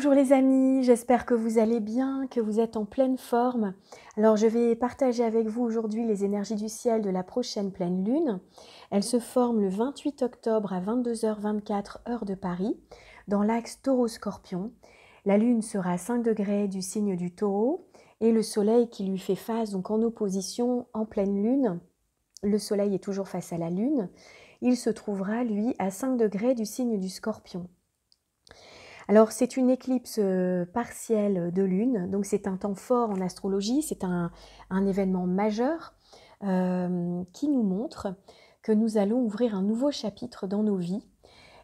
Bonjour les amis, j'espère que vous allez bien, que vous êtes en pleine forme. Alors je vais partager avec vous aujourd'hui les énergies du ciel de la prochaine pleine lune. Elle se forme le 28 octobre à 22h24 heure de Paris dans l'axe Taureau-Scorpion. La lune sera à 5 degrés du signe du Taureau et le soleil qui lui fait face donc en opposition en pleine lune. Le soleil est toujours face à la lune. Il se trouvera lui à 5 degrés du signe du Scorpion. Alors c'est une éclipse euh, partielle de lune, donc c'est un temps fort en astrologie, c'est un, événement majeur euh, qui nous montre que nous allons ouvrir un nouveau chapitre dans nos vies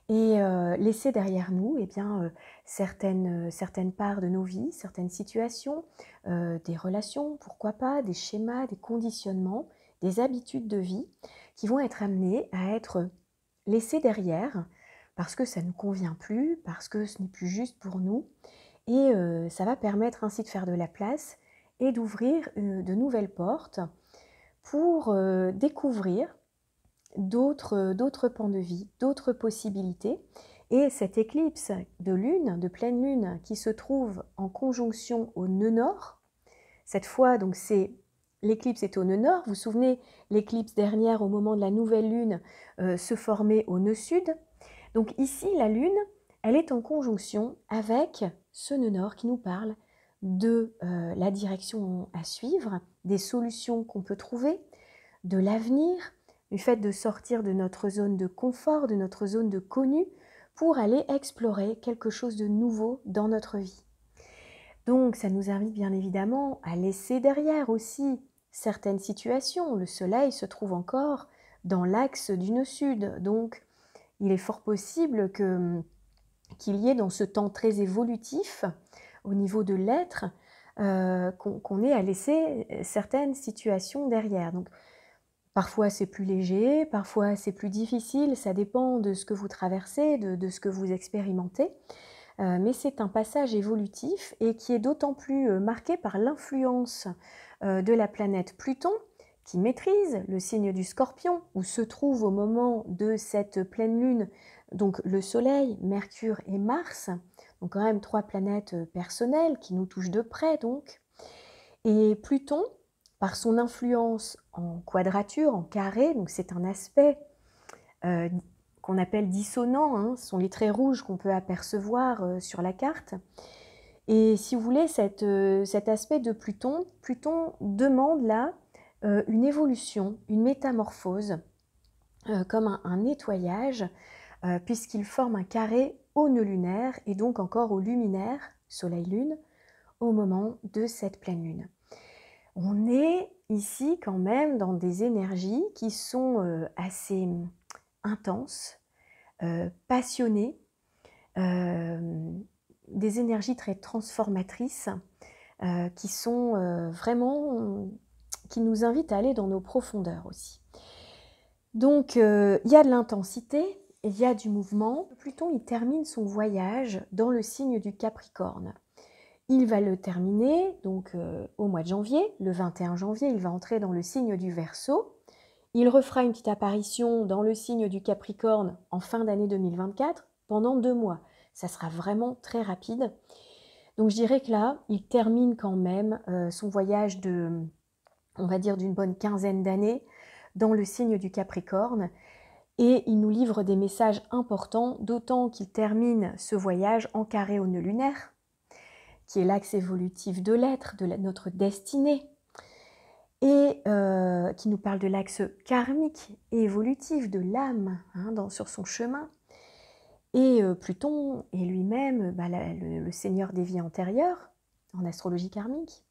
et euh, laisser derrière nous eh bien, certaines, certaines parts de nos vies, certaines situations, des relations, pourquoi pas, des schémas, des conditionnements, des habitudes de vie qui vont être amenées à être laissées derrière parce que ça ne nous convient plus, parce que ce n'est plus juste pour nous. Et euh, ça va permettre ainsi de faire de la place et d'ouvrir euh, de nouvelles portes pour euh, découvrir d'autres pans de vie, d'autres possibilités. Et cette éclipse de lune, de pleine lune, qui se trouve en conjonction au nœud nord, cette fois, donc c'est l'éclipse est au nœud nord. Vous vous souvenez, l'éclipse dernière, au moment de la nouvelle lune, se formait au nœud sud. Donc ici, la Lune, elle est en conjonction avec ce nœud nord qui nous parle de euh, la direction à suivre, des solutions qu'on peut trouver, de l'avenir, du fait de sortir de notre zone de confort, de notre zone de connu, pour aller explorer quelque chose de nouveau dans notre vie. Donc ça nous invite bien évidemment à laisser derrière aussi certaines situations. Le Soleil se trouve encore dans l'axe du nœud sud, donc il est fort possible que mm, qu'il y ait dans ce temps très évolutif au niveau de l'être euh, qu'on ait à laisser euh, certaines situations derrière. Donc parfois c'est plus léger, parfois c'est plus difficile, ça dépend de ce que vous traversez, de, ce que vous expérimentez. Euh, mais c'est un passage évolutif et qui est d'autant plus marqué par l'influence de la planète Pluton, qui maîtrise le signe du scorpion, où se trouve au moment de cette pleine lune, donc le Soleil, Mercure et Mars, donc quand même trois planètes personnelles qui nous touchent de près donc, et Pluton, par son influence en quadrature, en carré, donc c'est un aspect euh, qu'on appelle dissonant, hein, ce sont les traits rouges qu'on peut apercevoir euh, sur la carte. Et si vous voulez, euh, cet aspect de Pluton, Pluton demande là euh, une évolution, une métamorphose, euh, comme un, nettoyage, euh, puisqu'il forme un carré au nœud lunaire et donc encore au luminaire, Soleil-Lune, au moment de cette pleine Lune. On est ici quand même dans des énergies qui sont assez intenses, passionnées, des énergies très transformatrices. qui sont vraiment qui nous invite à aller dans nos profondeurs aussi. Donc, euh, il y a de l'intensité, il y a du mouvement. Pluton, il termine son voyage dans le signe du Capricorne. Il va le terminer donc euh, au mois de janvier, le 21 janvier, il va entrer dans le signe du Verseau. Il refera une petite apparition dans le signe du Capricorne en fin d'année 2024 pendant deux mois. Ça sera vraiment très rapide. Donc je dirais que là, il termine quand même euh, son voyage de, on va dire d'une bonne quinzaine d'années, dans le signe du Capricorne. Et il nous livre des messages importants, d'autant qu'il termine ce voyage en carré au nœud lunaire, qui est l'axe évolutif de l'être, de notre destinée, et euh, qui nous parle de l'axe karmique et évolutif de l'âme hein, sur son chemin. Et euh, Pluton est lui-même bah, le seigneur des vies antérieures en astrologie karmique.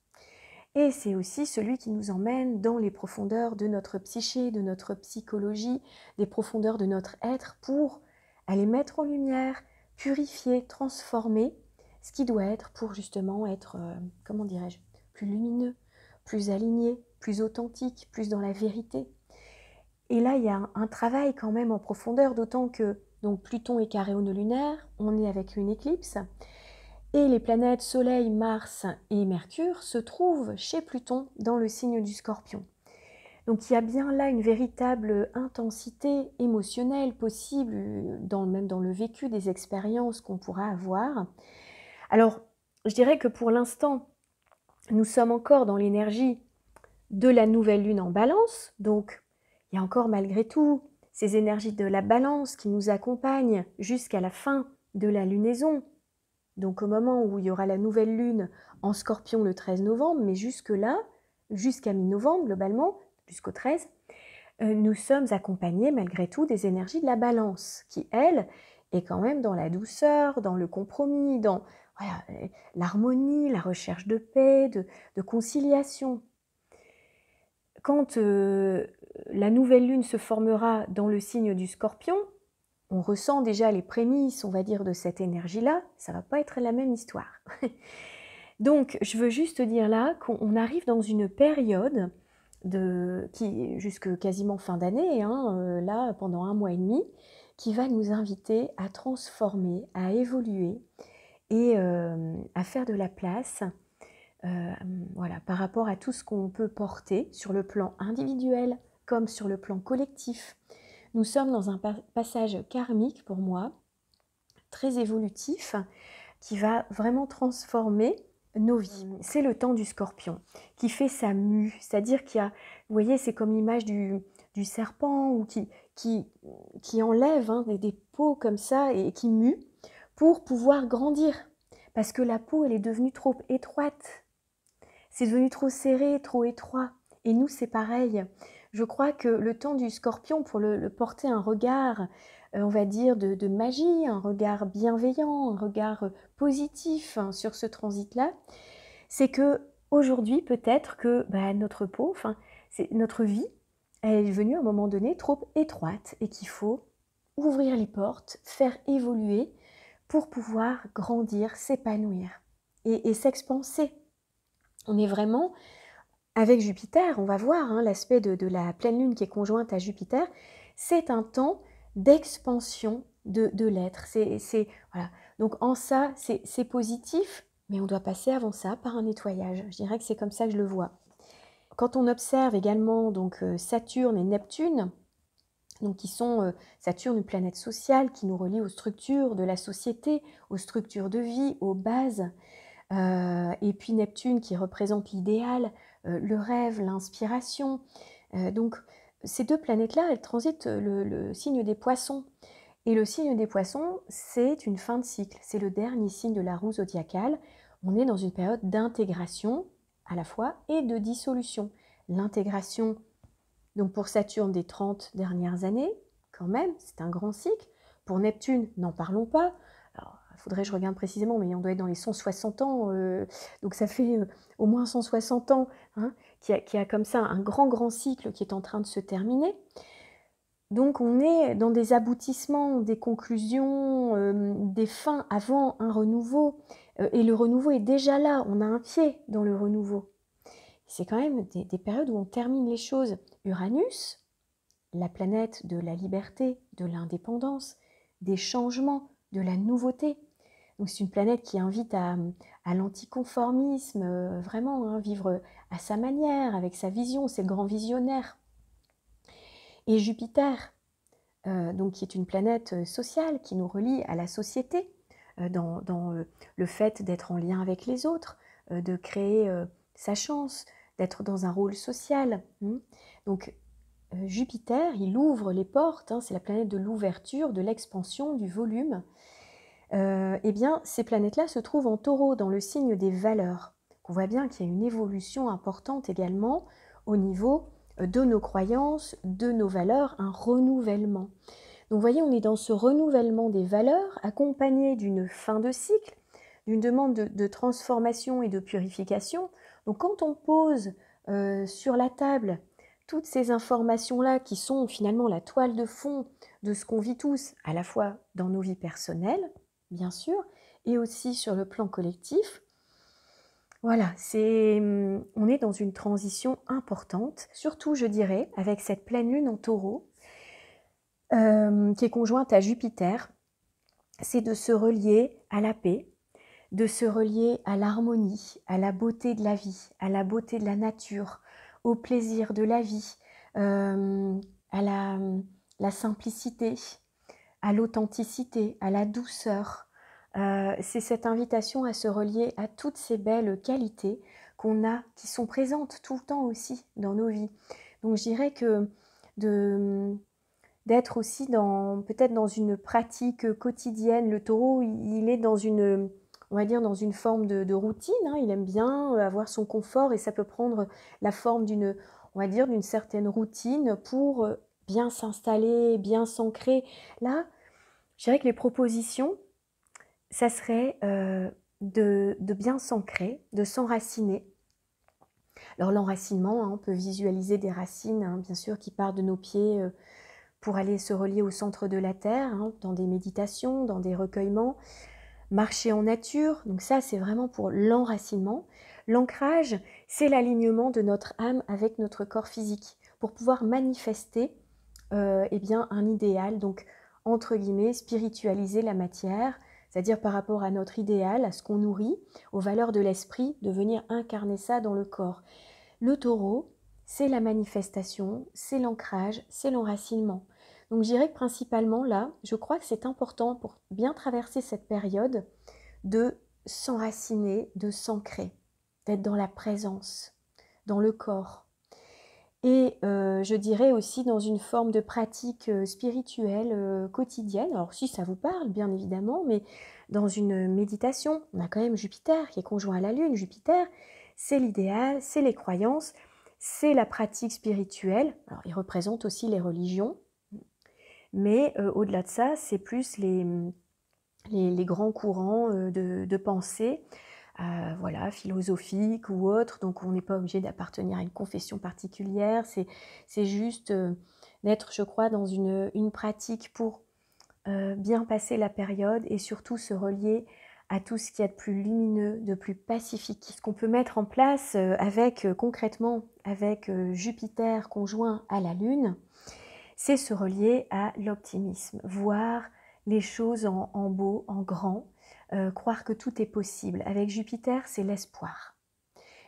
Et c'est aussi celui qui nous emmène dans les profondeurs de notre psyché, de notre psychologie, des profondeurs de notre être pour aller mettre en lumière, purifier, transformer ce qui doit être pour justement être, euh, comment dirais-je, plus lumineux, plus aligné, plus authentique, plus dans la vérité. Et là, il y a un, travail quand même en profondeur, d'autant que donc Pluton est carré au lunaire, on est avec une éclipse, et les planètes Soleil, Mars et Mercure se trouvent chez Pluton dans le signe du Scorpion. Donc il y a bien là une véritable intensité émotionnelle possible, même dans le vécu des expériences qu'on pourra avoir. Alors, je dirais que pour l'instant, nous sommes encore dans l'énergie de la nouvelle lune en balance, donc il y a encore malgré tout ces énergies de la balance qui nous accompagnent jusqu'à la fin de la lunaison, donc au moment où il y aura la nouvelle lune en scorpion le 13 novembre, mais jusque-là, jusqu'à mi-novembre globalement, jusqu'au 13, euh, nous sommes accompagnés malgré tout des énergies de la balance, qui, elle, est quand même dans la douceur, dans le compromis, dans l'harmonie, la recherche de paix, de, conciliation. Quand euh, la nouvelle lune se formera dans le signe du scorpion, on ressent déjà les prémices, on va dire, de cette énergie-là, ça va pas être la même histoire. Donc, je veux juste dire là qu'on arrive dans une période de, qui jusque quasiment fin d'année, hein, euh, là pendant un mois et demi, qui va nous inviter à transformer, à évoluer et euh, à faire de la place, euh, voilà, par rapport à tout ce qu'on peut porter sur le plan individuel comme sur le plan collectif, nous sommes dans un passage karmique pour moi, très évolutif, qui va vraiment transformer nos vies. C'est le temps du scorpion qui fait sa mue, c'est-à-dire qu'il y a, vous voyez, c'est comme l'image du, serpent ou qui, qui, qui enlève hein, des, peaux comme ça et, et qui mue pour pouvoir grandir. Parce que la peau, elle est devenue trop étroite. C'est devenu trop serré, trop étroit. Et nous, c'est pareil. Je crois que le temps du scorpion, pour le, porter un regard, euh, on va dire, de, magie, un regard bienveillant, un regard euh, positif hein, sur ce transit-là, c'est que aujourd'hui, peut-être que bah, notre peau, c'est notre vie, elle est venue à un moment donné trop étroite et qu'il faut ouvrir les portes, faire évoluer pour pouvoir grandir, s'épanouir et, et s'expanser. On est vraiment avec Jupiter, on va voir hein, l'aspect de, la pleine lune qui est conjointe à Jupiter, c'est un temps d'expansion de, l'être. C'est, voilà. Donc en ça, c'est positif, mais on doit passer avant ça par un nettoyage. Je dirais que c'est comme ça que je le vois. Quand on observe également donc euh, Saturne et Neptune, donc qui sont euh, Saturne, une planète sociale qui nous relie aux structures de la société, aux structures de vie, aux bases, euh, et puis Neptune qui représente l'idéal, euh, le rêve, l'inspiration. Euh, donc ces deux planètes-là, elles transitent le, signe des poissons. Et le signe des poissons, c'est une fin de cycle, c'est le dernier signe de la roue zodiacale. On est dans une période d'intégration à la fois et de dissolution. L'intégration, donc pour Saturne des 30 dernières années, quand même, c'est un grand cycle. Pour Neptune, n'en parlons pas il faudrait que je regarde précisément, mais on doit être dans les 160 ans, euh, donc ça fait euh, au moins 160 ans hein, qu'il y, a comme ça un grand, grand cycle qui est en train de se terminer. Donc on est dans des aboutissements, des conclusions, euh, des fins avant un renouveau, et le renouveau est déjà là, on a un pied dans le renouveau. C'est quand même des périodes où on termine les choses. Uranus, la planète de la liberté, de l'indépendance, des changements, de la nouveauté. Donc c'est une planète qui invite à, l'anticonformisme, euh, vraiment, hein, vivre à sa manière, avec sa vision, ses grands visionnaires Et Jupiter, euh, donc qui est une planète euh, sociale qui nous relie à la société, dans, le fait d'être en lien avec les autres, de créer sa chance, d'être dans un rôle social. Hein. Donc euh, Jupiter, il ouvre les portes, hein, c'est la planète de l'ouverture, de l'expansion, du volume. Euh, eh bien, ces planètes-là se trouvent en taureau dans le signe des valeurs. On voit bien qu'il y a une évolution importante également au niveau euh, de nos croyances, de nos valeurs, un renouvellement. Donc, vous voyez, on est dans ce renouvellement des valeurs accompagné d'une fin de cycle, d'une demande de, transformation et de purification. Donc, quand on pose sur la table toutes ces informations-là qui sont finalement la toile de fond de ce qu'on vit tous, à la fois dans nos vies personnelles, bien sûr, et aussi sur le plan collectif. Voilà, c'est hum, on est dans une transition importante, surtout je dirais avec cette pleine lune en taureau hum, qui est conjointe à Jupiter, c'est de se relier à la paix, de se relier à l'harmonie, à la beauté de la vie, à la beauté de la nature, au plaisir de la vie, euh, à la, la, simplicité, à l'authenticité, à la douceur. Euh, c'est cette invitation à se relier à toutes ces belles qualités qu'on a, qui sont présentes tout le temps aussi dans nos vies. Donc je dirais que de, d'être aussi dans peut-être dans une pratique quotidienne, le taureau il est dans une on va dire, dans une forme de, routine. Hein. Il aime bien euh, avoir son confort et ça peut prendre la forme d'une, on va dire, d'une certaine routine pour euh, bien s'installer, bien s'ancrer. Là, je dirais que les propositions, ça serait euh, de, bien s'ancrer, de s'enraciner. Alors l'enracinement, hein, on peut visualiser des racines, hein, bien sûr, qui partent de nos pieds pour aller se relier au centre de la Terre, dans des méditations, dans des recueillements marcher en nature, donc ça c'est vraiment pour l'enracinement. L'ancrage, c'est l'alignement de notre âme avec notre corps physique pour pouvoir manifester euh, eh bien, un idéal, donc entre guillemets spiritualiser la matière, c'est-à-dire par rapport à notre idéal, à ce qu'on nourrit, aux valeurs de l'esprit, de venir incarner ça dans le corps. Le taureau, c'est la manifestation, c'est l'ancrage, c'est l'enracinement. Donc je dirais que principalement là, je crois que c'est important pour bien traverser cette période de s'enraciner, de s'ancrer, d'être dans la présence, dans le corps. Et euh, je dirais aussi dans une forme de pratique euh, spirituelle euh, quotidienne. Alors si ça vous parle, bien évidemment, mais dans une méditation, on a quand même Jupiter qui est conjoint à la Lune. Jupiter, c'est l'idéal, c'est les croyances, c'est la pratique spirituelle. Alors il représente aussi les religions. Mais euh, au-delà de ça, c'est plus les, grands courants euh, de, pensée, euh, voilà, philosophique ou autres, Donc on n'est pas obligé d'appartenir à une confession particulière. C'est juste euh, d'être, je crois, dans une, une pratique pour bien passer la période et surtout se relier à tout ce qu'il y a de plus lumineux, de plus pacifique. Ce qu'on peut mettre en place avec concrètement avec Jupiter conjoint à la Lune, c'est se relier à l'optimisme, voir les choses en, beau, en grand, euh, croire que tout est possible. Avec Jupiter, c'est l'espoir.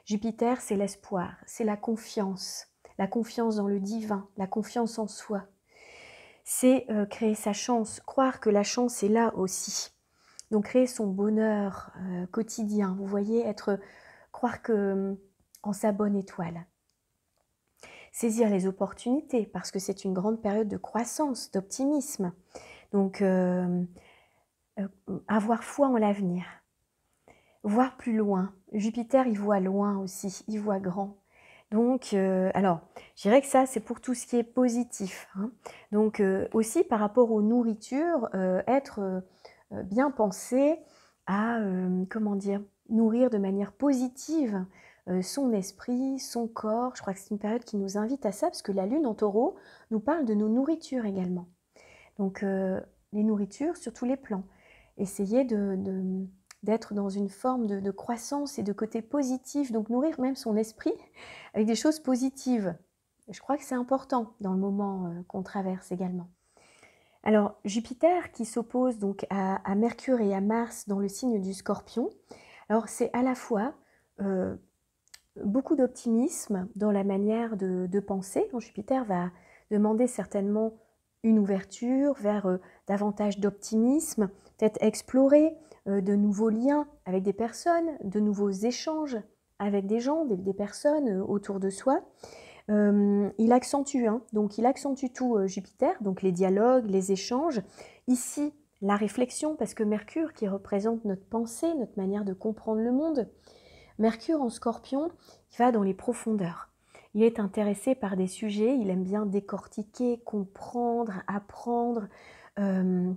Jupiter, c'est l'espoir, c'est la confiance, la confiance dans le divin, la confiance en soi. C'est euh, créer sa chance, croire que la chance est là aussi. Donc créer son bonheur euh, quotidien, vous voyez, être croire que en sa bonne étoile saisir les opportunités parce que c'est une grande période de croissance, d'optimisme. Donc, euh, euh, avoir foi en l'avenir, voir plus loin. Jupiter, il voit loin aussi, il voit grand. Donc, euh, alors, je dirais que ça, c'est pour tout ce qui est positif. Hein. Donc, aussi par rapport aux nourritures, être bien pensé à, comment dire, nourrir de manière positive euh, son esprit, son corps. Je crois que c'est une période qui nous invite à ça, parce que la lune en taureau nous parle de nos nourritures également. Donc euh, les nourritures sur tous les plans. Essayez de, d'être dans une forme de, croissance et de côté positif, donc nourrir même son esprit avec des choses positives. Je crois que c'est important dans le moment euh, qu'on traverse également. Alors Jupiter qui s'oppose donc à, Mercure et à Mars dans le signe du Scorpion. Alors c'est à la fois beaucoup d'optimisme dans la manière de, penser. Jupiter va demander certainement une ouverture vers euh, davantage d'optimisme, peut-être explorer euh, de nouveaux liens avec des personnes, de nouveaux échanges avec des gens, des, personnes euh, autour de soi. il accentue, hein, donc il accentue tout Jupiter, donc les dialogues, les échanges. Ici, la réflexion, parce que Mercure, qui représente notre pensée, notre manière de comprendre le monde, Mercure en scorpion, il va dans les profondeurs. Il est intéressé par des sujets, il aime bien décortiquer, comprendre, apprendre. Euh,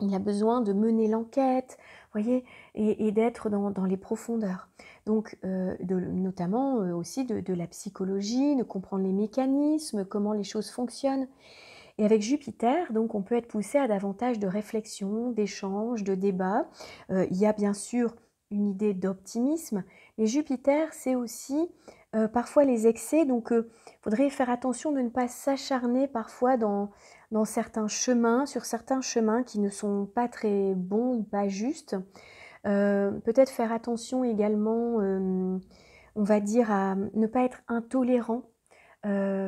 il a besoin de mener l'enquête, voyez, et, d'être dans, les profondeurs. Donc, euh, notamment euh, aussi de, de, la psychologie, de comprendre les mécanismes, comment les choses fonctionnent. Et avec Jupiter, donc, on peut être poussé à davantage de réflexion, d'échanges, de débats. il y a bien sûr une idée d'optimisme, mais Jupiter, c'est aussi euh, parfois les excès, donc il euh, faudrait faire attention de ne pas s'acharner parfois dans, certains chemins, sur certains chemins qui ne sont pas très bons ou pas justes. Euh, peut-être faire attention également, on va dire, à ne pas être intolérant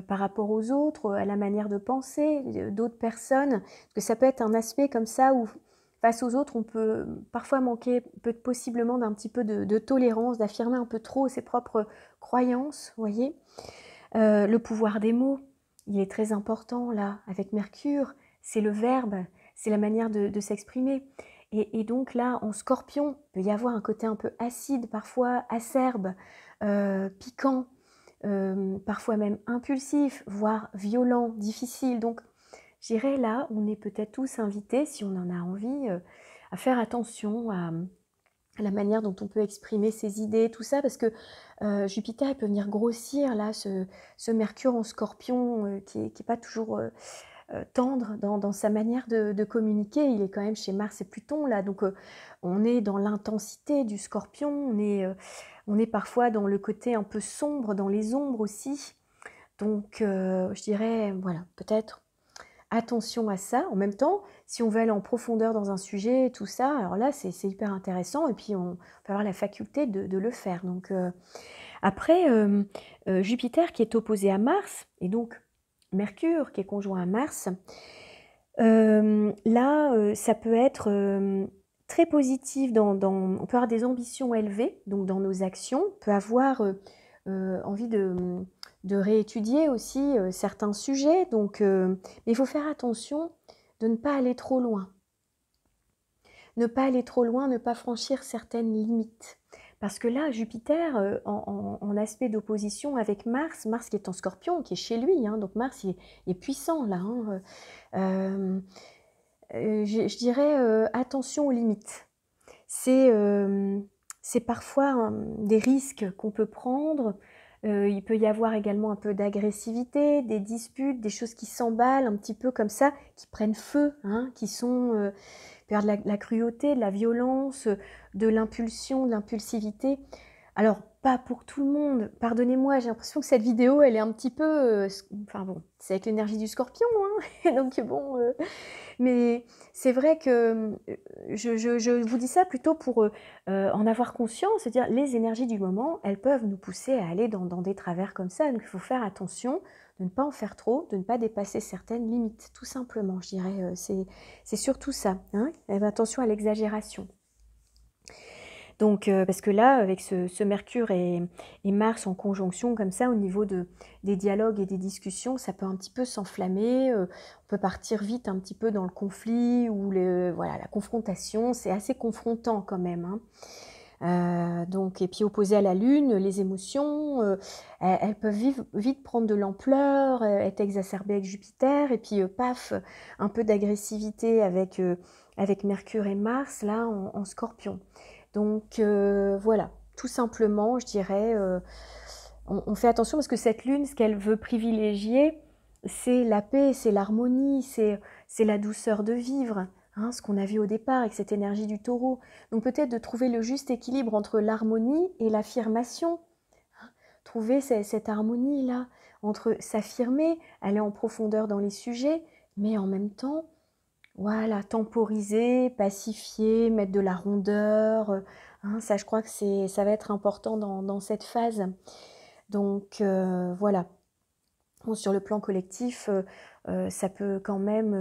par rapport aux autres, à la manière de penser d'autres personnes. que ça peut être un aspect comme ça où face aux autres, on peut parfois manquer peut possiblement d'un petit peu de, tolérance, d'affirmer un peu trop ses propres croyances, voyez. Euh, le pouvoir des mots, il est très important là, avec Mercure, c'est le verbe, c'est la manière de, s'exprimer. Et, donc là, en scorpion, il peut y avoir un côté un peu acide, parfois acerbe, euh, piquant, euh, parfois même impulsif, voire violent, difficile. Donc dirais là, on est peut-être tous invités, si on en a envie, euh, à faire attention à, la manière dont on peut exprimer ses idées, tout ça, parce que euh, Jupiter, peut venir grossir, là, ce, Mercure en scorpion, euh, qui n'est pas toujours tendre dans, sa manière de, communiquer. Il est quand même chez Mars et Pluton, là. Donc, on est dans l'intensité du scorpion. On est, on est parfois dans le côté un peu sombre, dans les ombres aussi. Donc, je dirais, voilà, peut-être attention à ça. En même temps, si on veut aller en profondeur dans un sujet, tout ça, alors là, c'est hyper intéressant et puis on peut avoir la faculté de, le faire. Donc, euh, après, euh, euh, Jupiter qui est opposé à Mars et donc Mercure qui est conjoint à Mars, là, ça peut être très positif. Dans, on peut avoir des ambitions élevées, donc dans nos actions, on peut avoir euh, envie de, réétudier aussi euh, certains sujets. Donc, euh, il faut faire attention de ne pas aller trop loin. Ne pas aller trop loin, ne pas franchir certaines limites. Parce que là, Jupiter, en, aspect d'opposition avec Mars, Mars qui est en scorpion, qui est chez lui, hein, donc Mars est, puissant là. Hein, je, dirais attention aux limites. C'est c'est parfois hein, des risques qu'on peut prendre. Euh, il peut y avoir également un peu d'agressivité, des disputes, des choses qui s'emballent un petit peu comme ça, qui prennent feu, hein, qui sont euh, de la, cruauté, de la violence, de l'impulsion, de l'impulsivité. Alors, pour tout le monde. Pardonnez-moi, j'ai l'impression que cette vidéo, elle est un petit peu... Euh, enfin bon, c'est avec l'énergie du scorpion, hein. donc bon... Euh, mais c'est vrai que euh, je, vous dis ça plutôt pour en avoir conscience, c'est-à-dire les énergies du moment, elles peuvent nous pousser à aller dans, des travers comme ça, donc il faut faire attention de ne pas en faire trop, de ne pas dépasser certaines limites, tout simplement, je dirais. C'est surtout ça. Hein. attention à l'exagération. Donc, euh, parce que là, avec ce, Mercure et, Mars en conjonction comme ça, au niveau de, des dialogues et des discussions, ça peut un petit peu s'enflammer. Euh, on peut partir vite un petit peu dans le conflit ou le, voilà, la confrontation. C'est assez confrontant quand même. Hein. Euh, donc, et puis opposé à la Lune, les émotions, elles peuvent vite prendre de l'ampleur, être exacerbées avec Jupiter, et puis paf, un peu d'agressivité avec, avec Mercure et Mars, là en scorpion. Donc euh, voilà, tout simplement, je dirais, euh, on, fait attention parce que cette lune, ce qu'elle veut privilégier, c'est la paix, c'est l'harmonie, c'est la douceur de vivre. Hein, ce qu'on a vu au départ avec cette énergie du taureau. Donc peut-être de trouver le juste équilibre entre l'harmonie et l'affirmation. Hein. trouver cette harmonie-là, entre s'affirmer, aller en profondeur dans les sujets, mais en même temps voilà, temporiser, pacifier, mettre de la rondeur. Euh, hein, ça, je crois que c'est, ça va être important dans, cette phase. Donc euh, voilà. sur le plan collectif, euh, ça peut quand même,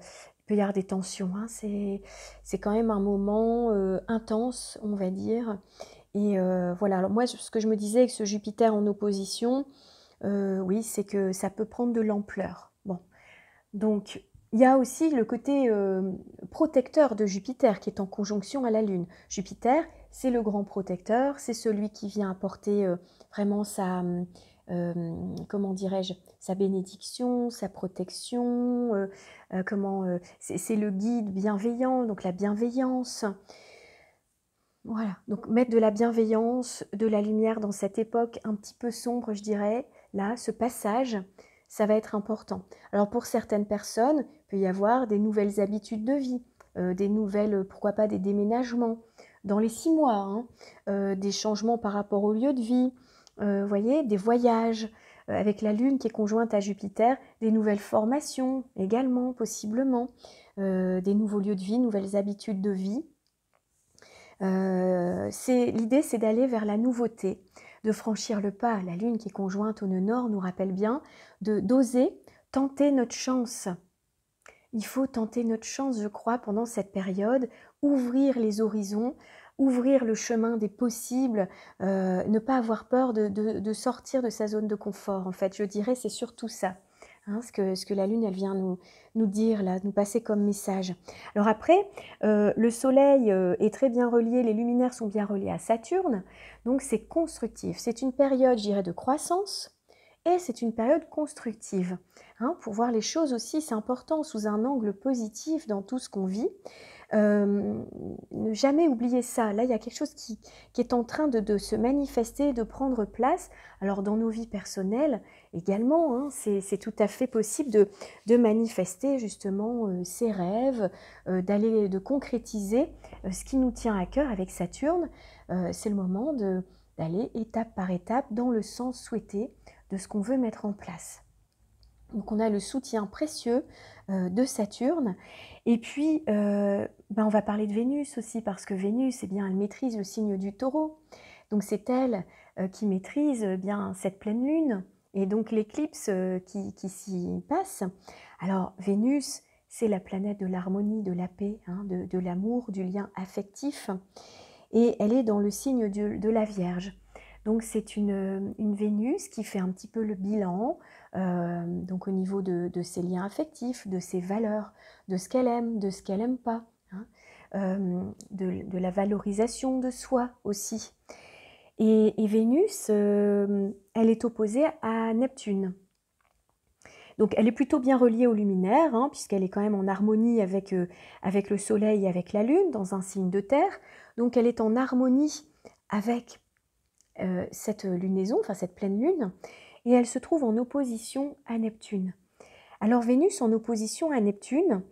il peut y avoir des tensions. Hein. c'est, c'est quand même un moment intense, on va dire. Et voilà. Alors moi, ce que je me disais avec ce Jupiter en opposition, oui, c'est que ça peut prendre de l'ampleur. Bon, donc il y a aussi le côté euh, protecteur de Jupiter qui est en conjonction à la Lune. Jupiter, c'est le grand protecteur, c'est celui qui vient apporter euh, vraiment sa, euh, comment dirais-je, sa bénédiction, sa protection, comment, c'est le guide bienveillant, donc la bienveillance. Voilà, donc mettre de la bienveillance, de la lumière dans cette époque un petit peu sombre, je dirais, là, ce passage ça va être important. Alors pour certaines personnes, il peut y avoir des nouvelles habitudes de vie, euh, des nouvelles, euh, pourquoi pas des déménagements dans les six mois, hein, euh, des changements par rapport au lieu de vie, voyez, des voyages avec la Lune qui est conjointe à Jupiter, des nouvelles formations également possiblement, des nouveaux lieux de vie, nouvelles habitudes de vie. l'idée, c'est d'aller vers la nouveauté, de franchir le pas. La Lune qui est conjointe au nœud nord nous rappelle bien de d'oser tenter notre chance. Il faut tenter notre chance, je crois, pendant cette période, ouvrir les horizons, ouvrir le chemin des possibles, euh, ne pas avoir peur de sortir de sa zone de confort. En fait, je dirais, c'est surtout ça. Hein, ce, que, la Lune, elle vient nous, dire, là, nous passer comme message. Alors après, euh, le Soleil euh, est très bien relié, les luminaires sont bien reliés à Saturne, donc c'est constructif. C'est une période, je de croissance et c'est une période constructive. Hein, pour voir les choses aussi, c'est important sous un angle positif dans tout ce qu'on vit. Euh, ne jamais oublier ça. Là, il y a quelque chose qui, est en train de, se manifester, de prendre place. Alors, dans nos vies personnelles également, hein, c'est tout à fait possible de, manifester justement euh, ses rêves, euh, d'aller, de concrétiser ce qui nous tient à cœur avec Saturne. c'est le moment d'aller étape par étape dans le sens souhaité de ce qu'on veut mettre en place. Donc on a le soutien précieux euh, de Saturne. Et puis, euh, ben, on va parler de Vénus aussi, parce que Vénus, et eh bien, elle maîtrise le signe du taureau. Donc c'est elle euh, qui maîtrise bien cette pleine lune et donc l'éclipse qui, s'y passe. Alors Vénus, c'est la planète de l'harmonie, de la paix, hein, de, l'amour, du lien affectif. Et elle est dans le signe de, la Vierge. Donc c'est une, une Vénus qui fait un petit peu le bilan, euh, donc au niveau de, ses liens affectifs, de ses valeurs, de ce qu'elle aime, de ce qu'elle n'aime pas, hein. euh, de, la valorisation de soi aussi. Et, Vénus, euh, elle est opposée à Neptune. Donc elle est plutôt bien reliée au luminaire, hein, puisqu'elle est quand même en harmonie avec, avec le Soleil et avec la Lune, dans un signe de terre. Donc elle est en harmonie avec cette lunaison, enfin cette pleine lune, et elle se trouve en opposition à Neptune. Alors Vénus en opposition à Neptune,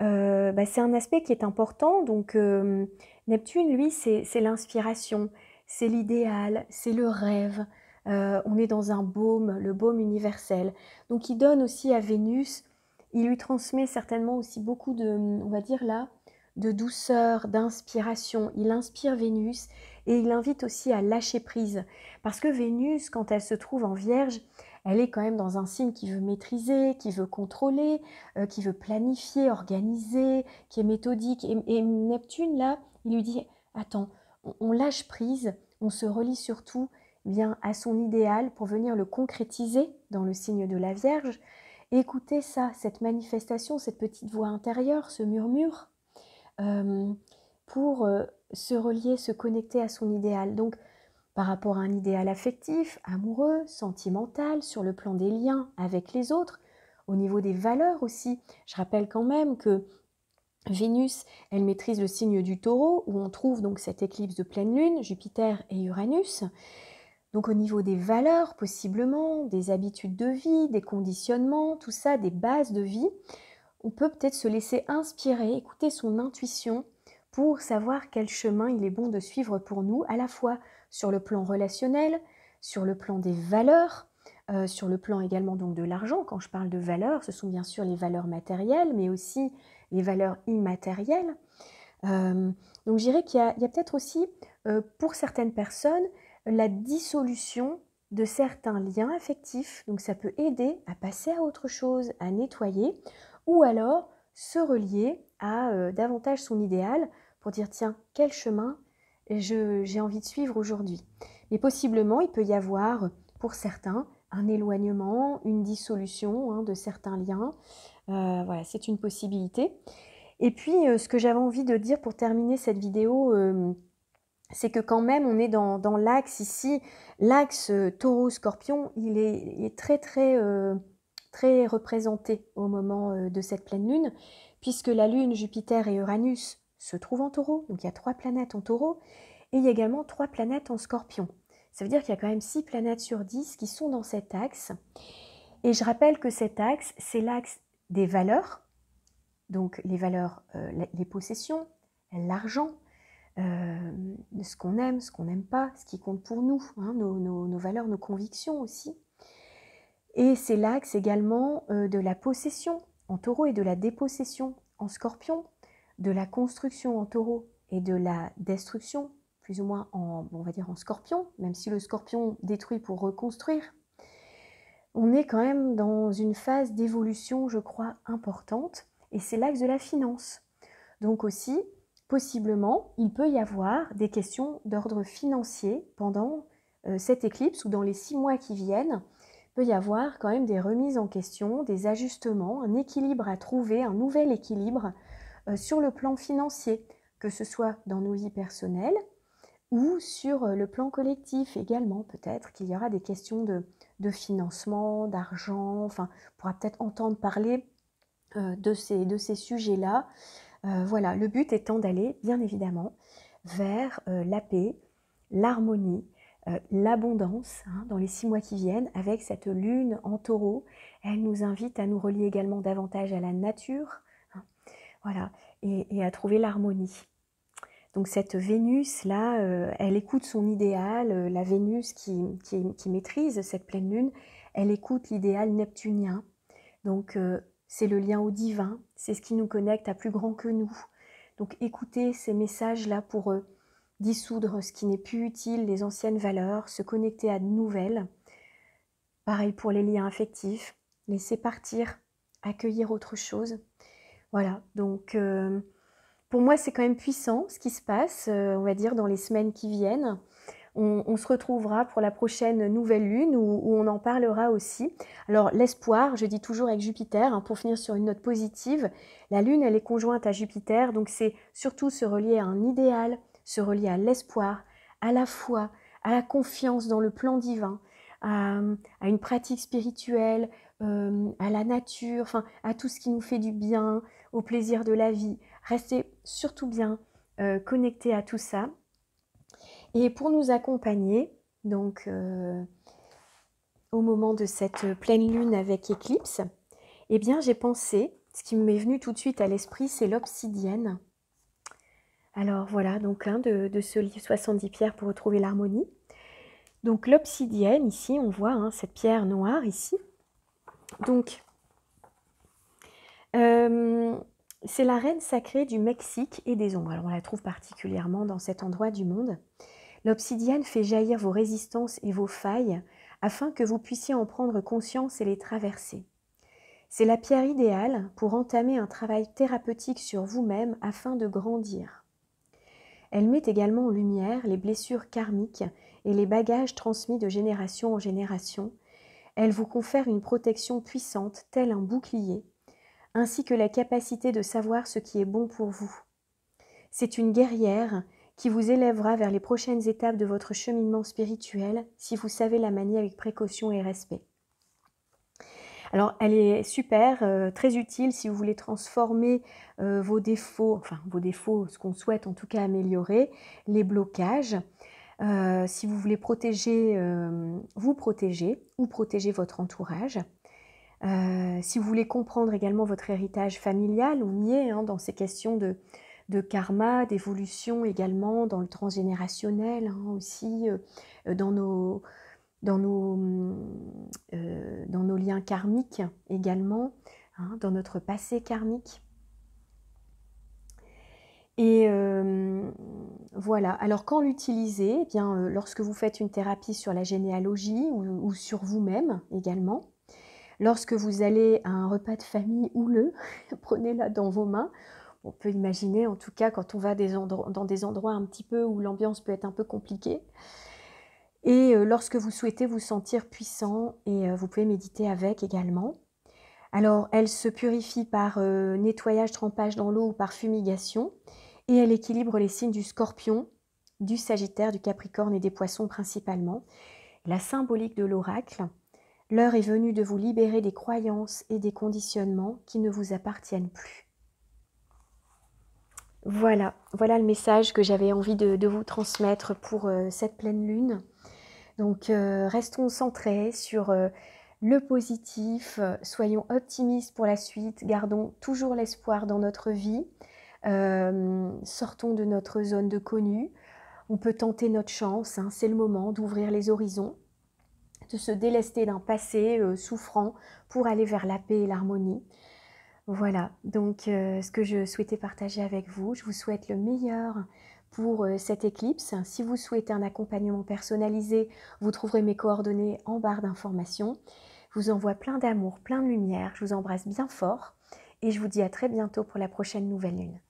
euh, bah, c'est un aspect qui est important. Donc euh, Neptune, lui, c'est l'inspiration, c'est l'idéal, c'est le rêve. Euh, on est dans un baume, le baume universel. Donc il donne aussi à Vénus, il lui transmet certainement aussi beaucoup de, on va dire là, de douceur, d'inspiration. Il inspire Vénus et il invite aussi à lâcher prise. Parce que Vénus, quand elle se trouve en vierge, elle est quand même dans un signe qui veut maîtriser, qui veut contrôler, euh, qui veut planifier, organiser, qui est méthodique. Et, Neptune, là, il lui dit, attends, on, lâche prise, on se relie surtout bien à son idéal pour venir le concrétiser dans le signe de la Vierge. écoutez ça, cette manifestation, cette petite voix intérieure, ce murmure, euh, pour... Euh, se relier, se connecter à son idéal. Donc, par rapport à un idéal affectif, amoureux, sentimental, sur le plan des liens avec les autres, au niveau des valeurs aussi. Je rappelle quand même que Vénus, elle maîtrise le signe du taureau, où on trouve donc cette éclipse de pleine lune, Jupiter et Uranus. Donc au niveau des valeurs, possiblement, des habitudes de vie, des conditionnements, tout ça, des bases de vie, on peut peut-être se laisser inspirer, écouter son intuition pour savoir quel chemin il est bon de suivre pour nous, à la fois sur le plan relationnel, sur le plan des valeurs, euh, sur le plan également donc de l'argent. Quand je parle de valeurs, ce sont bien sûr les valeurs matérielles, mais aussi les valeurs immatérielles. Euh, donc je dirais qu'il y a, peut-être aussi, euh, pour certaines personnes, la dissolution de certains liens affectifs. Donc ça peut aider à passer à autre chose, à nettoyer, ou alors se relier à davantage son idéal, pour dire tiens, quel chemin j'ai envie de suivre aujourd'hui. Mais possiblement, il peut y avoir pour certains un éloignement, une dissolution hein, de certains liens. Euh, voilà, c'est une possibilité. Et puis, euh, ce que j'avais envie de dire pour terminer cette vidéo, euh, c'est que quand même, on est dans, l'axe ici. L'axe taureau-scorpion, il est, très, très, très représenté au moment de cette pleine lune, puisque la lune, Jupiter et Uranus se trouve en taureau, donc il y a trois planètes en taureau, et il y a également trois planètes en scorpion. Ça veut dire qu'il y a quand même six planètes sur dix qui sont dans cet axe. Et je rappelle que cet axe, c'est l'axe des valeurs, donc les valeurs, euh, les possessions, l'argent, euh, ce qu'on aime, ce qu'on n'aime pas, ce qui compte pour nous, hein, nos, valeurs, nos convictions aussi. Et c'est l'axe également euh, de la possession en taureau et de la dépossession en scorpion de la construction en taureau et de la destruction, plus ou moins en, on va dire en scorpion, même si le scorpion détruit pour reconstruire, on est quand même dans une phase d'évolution, je crois, importante, et c'est l'axe de la finance. Donc aussi, possiblement, il peut y avoir des questions d'ordre financier pendant euh, cette éclipse ou dans les six mois qui viennent. peut y avoir quand même des remises en question, des ajustements, un équilibre à trouver, un nouvel équilibre euh, sur le plan financier, que ce soit dans nos vies personnelles ou sur euh, le plan collectif également, peut-être qu'il y aura des questions de, financement, d'argent, enfin, on pourra peut-être entendre parler euh, de ces, de ces sujets-là. voilà, le but étant d'aller, bien évidemment, vers la paix, l'harmonie, l'abondance hein, dans les six mois qui viennent, avec cette lune en taureau. Elle nous invite à nous relier également davantage à la nature, voilà, et, à trouver l'harmonie. Donc cette Vénus-là, euh, elle écoute son idéal, euh, la Vénus qui, maîtrise cette pleine lune, elle écoute l'idéal neptunien. Donc euh, c'est le lien au divin, c'est ce qui nous connecte à plus grand que nous. Donc écoutez ces messages-là pour dissoudre ce qui n'est plus utile, les anciennes valeurs, se connecter à de nouvelles. Pareil pour les liens affectifs, laisser partir, accueillir autre chose. Voilà, donc euh, pour moi c'est quand même puissant ce qui se passe, euh, on va dire, dans les semaines qui viennent. On, se retrouvera pour la prochaine nouvelle lune où, on en parlera aussi. Alors l'espoir, je dis toujours avec Jupiter, hein, pour finir sur une note positive, la lune elle est conjointe à Jupiter, donc c'est surtout se relier à un idéal, se relier à l'espoir, à la foi, à la confiance dans le plan divin, à, une pratique spirituelle, euh, à la nature, enfin à tout ce qui nous fait du bien, au plaisir de la vie. Restez surtout bien connecté euh, connectés à tout ça. Et pour nous accompagner, donc euh, au moment de cette pleine lune avec éclipse, eh bien j'ai pensé, ce qui m'est venu tout de suite à l'esprit, c'est l'obsidienne. Alors voilà, donc un hein, de, ce livre 70 pierres pour retrouver l'harmonie. Donc l'obsidienne, ici on voit hein, cette pierre noire ici. Donc euh, c'est la reine sacrée du Mexique et des ombres. Alors on la trouve particulièrement dans cet endroit du monde. L'obsidiane fait jaillir vos résistances et vos failles afin que vous puissiez en prendre conscience et les traverser. C'est la pierre idéale pour entamer un travail thérapeutique sur vous-même afin de grandir. Elle met également en lumière les blessures karmiques et les bagages transmis de génération en génération. Elle vous confère une protection puissante, telle un bouclier, ainsi que la capacité de savoir ce qui est bon pour vous. C'est une guerrière qui vous élèvera vers les prochaines étapes de votre cheminement spirituel si vous savez la manier avec précaution et respect. Alors, elle est super, euh, très utile si vous voulez transformer euh, vos défauts, enfin vos défauts, ce qu'on souhaite en tout cas améliorer, les blocages, euh, si vous voulez protéger, vous protéger ou protéger votre entourage. Euh, si vous voulez comprendre également votre héritage familial, ou y hein, dans ces questions de, karma, d'évolution également, dans le transgénérationnel hein, aussi, euh, euh, dans nos, liens karmiques également, hein, dans notre passé karmique. Et voilà. Alors quand l'utiliser eh bien, lorsque vous faites une thérapie sur la généalogie ou sur vous-même également, Lorsque vous allez à un repas de famille houleux, prenez-la dans vos mains. On peut imaginer, en tout cas, quand on va dans des endroits un petit peu où l'ambiance peut être un peu compliquée. Et euh, lorsque vous souhaitez vous sentir puissant, et euh, vous pouvez méditer avec également. Alors, elle se purifie par euh, nettoyage, trempage dans l'eau ou par fumigation. Et elle équilibre les signes du scorpion, du sagittaire, du capricorne et des poissons principalement. La symbolique de l'oracle, L'heure est venue de vous libérer des croyances et des conditionnements qui ne vous appartiennent plus. Voilà, voilà le message que j'avais envie de, vous transmettre pour euh, cette pleine lune. Donc euh, restons centrés sur euh, le positif, soyons optimistes pour la suite, gardons toujours l'espoir dans notre vie, sortons de notre zone de connu, on peut tenter notre chance, hein. c'est le moment d'ouvrir les horizons de se délester d'un passé euh, souffrant pour aller vers la paix et l'harmonie. Voilà, donc euh, ce que je souhaitais partager avec vous, je vous souhaite le meilleur pour euh, cette éclipse. Si vous souhaitez un accompagnement personnalisé, vous trouverez mes coordonnées en barre d'informations. Je vous envoie plein d'amour, plein de lumière, je vous embrasse bien fort et je vous dis à très bientôt pour la prochaine nouvelle lune.